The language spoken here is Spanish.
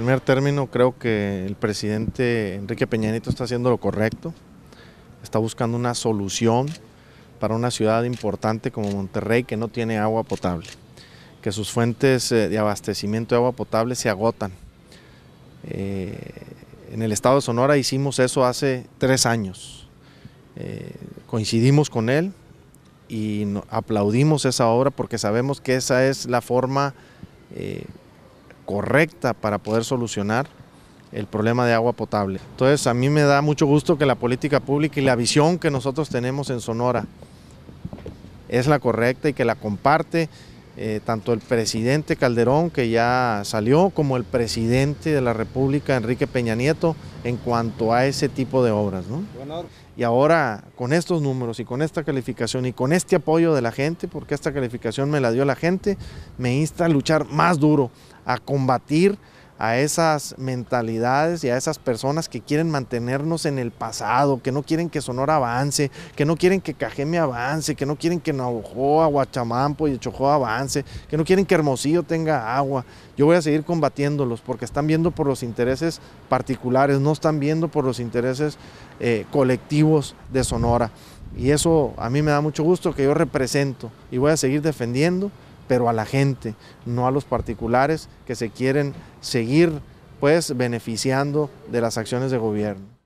primer término, creo que el presidente Enrique Peñanito está haciendo lo correcto, está buscando una solución para una ciudad importante como Monterrey que no tiene agua potable, que sus fuentes eh, de abastecimiento de agua potable se agotan. Eh, en el estado de Sonora hicimos eso hace tres años. Eh, coincidimos con él y aplaudimos esa obra porque sabemos que esa es la forma eh, correcta para poder solucionar el problema de agua potable. Entonces a mí me da mucho gusto que la política pública y la visión que nosotros tenemos en Sonora es la correcta y que la comparte eh, tanto el presidente Calderón, que ya salió, como el presidente de la República, Enrique Peña Nieto, en cuanto a ese tipo de obras. Y ahora, con estos números y con esta calificación y con este apoyo de la gente, porque esta calificación me la dio la gente, me insta a luchar más duro, a combatir a esas mentalidades y a esas personas que quieren mantenernos en el pasado, que no quieren que Sonora avance, que no quieren que Cajeme avance, que no quieren que Naujoa, Huachamampo y Chojó avance, que no quieren que Hermosillo tenga agua. Yo voy a seguir combatiéndolos porque están viendo por los intereses particulares, no están viendo por los intereses eh, colectivos de Sonora. Y eso a mí me da mucho gusto que yo represento y voy a seguir defendiendo pero a la gente, no a los particulares que se quieren seguir pues beneficiando de las acciones de gobierno.